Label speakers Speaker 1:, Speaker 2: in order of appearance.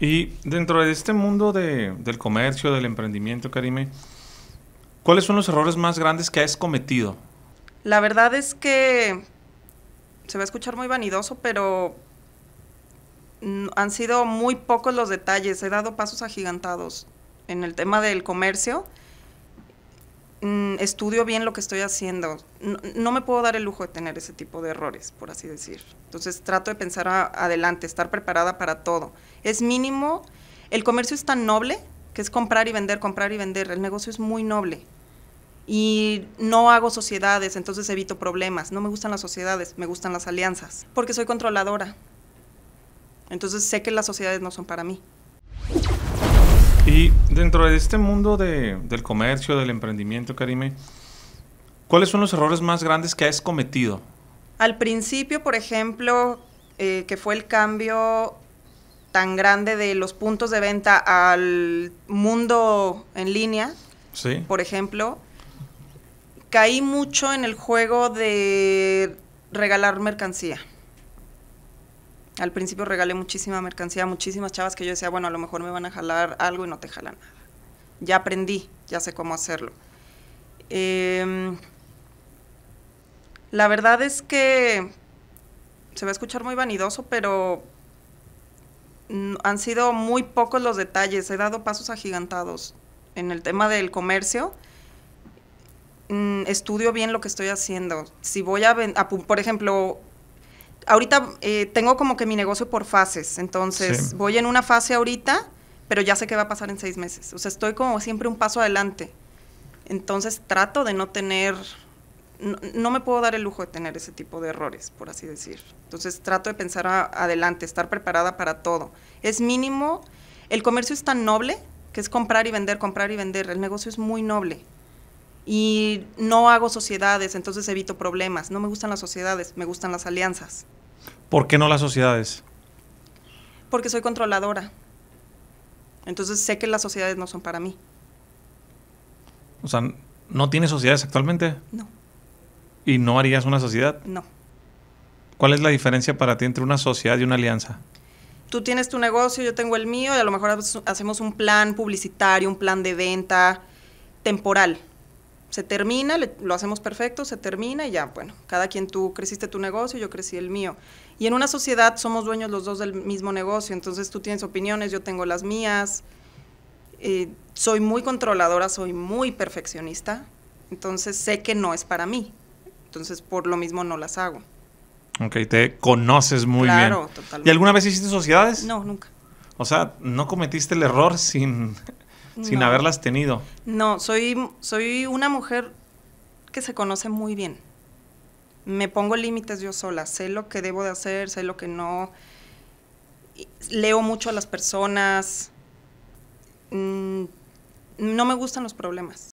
Speaker 1: Y dentro de este mundo del comercio, del emprendimiento, Karime, ¿cuáles son los errores más grandes que has cometido?
Speaker 2: La verdad es que se va a escuchar muy vanidoso, pero mm, han sido muy pocos los detalles. He dado pasos agigantados en el tema del comercio. Mm, estudio bien lo que estoy haciendo. No, me puedo dar el lujo de tener ese tipo de errores, por así decir. Entonces trato de pensar adelante, estar preparada para todo. Es mínimo, el comercio es tan noble que es comprar y vender, comprar y vender. El negocio es muy noble. Y no hago sociedades, entonces evito problemas. No me gustan las sociedades, me gustan las alianzas, porque soy controladora. Entonces sé que las sociedades no son para mí.
Speaker 1: Y dentro de este mundo del comercio, del emprendimiento, Karime, ¿cuáles son los errores más grandes que has cometido?
Speaker 2: Al principio, por ejemplo, eh, que fue el cambio tan grande de los puntos de venta al mundo en línea, por ejemplo, caí mucho en el juego de regalar mercancía. Al principio regalé muchísima mercancía, muchísimas chavas que yo decía, bueno, a lo mejor me van a jalar algo y no te jala nada. Ya aprendí, ya sé cómo hacerlo. Em, la verdad es que se va a escuchar muy vanidoso, pero han sido muy pocos los detalles. He dado pasos agigantados en el tema del comercio. Mm, estudio bien lo que estoy haciendo. Si voy a, a por ejemplo, ahorita eh, tengo como que mi negocio por fases, entonces voy en una fase ahorita, pero ya sé qué va a pasar en seis meses. O sea, estoy como siempre un paso adelante. Entonces trato de no tener, no, me puedo dar el lujo de tener ese tipo de errores, por así decir. Entonces trato de pensar adelante, estar preparada para todo. Es mínimo, el comercio es tan noble que es comprar y vender, comprar y vender. El negocio es muy noble y no hago sociedades, entonces evito problemas. No me gustan las sociedades, me gustan las alianzas.
Speaker 1: ¿Por qué no las sociedades?
Speaker 2: Porque soy controladora. Entonces sé que las sociedades no son para mí.
Speaker 1: O sea, ¿no tienes sociedades actualmente? No. ¿Y no harías una sociedad? No. ¿Cuál es la diferencia para ti entre una sociedad y una alianza?
Speaker 2: Tú tienes tu negocio, yo tengo el mío y a lo mejor hacemos un plan publicitario, un plan de venta temporal se termina, lo hacemos perfecto, se termina y ya, bueno, cada quien tú creciste tu negocio, yo crecí el mío. Y en una sociedad somos dueños los dos del mismo negocio, entonces tú tienes opiniones, yo tengo las mías. Eh, soy muy controladora, soy muy perfeccionista, entonces sé que no es para mí. Entonces por lo mismo no las hago.
Speaker 1: Ok, te conoces muy bien. Claro, totalmente. ¿Y alguna vez hiciste sociedades? No, nunca. O sea, no cometiste el error sin sin haberlas tenido.
Speaker 2: No, soy, soy una mujer que se conoce muy bien. Me pongo límites yo sola, sé lo que debo de hacer, sé lo que no. Leo mucho a las personas. Mm, no me gustan los problemas.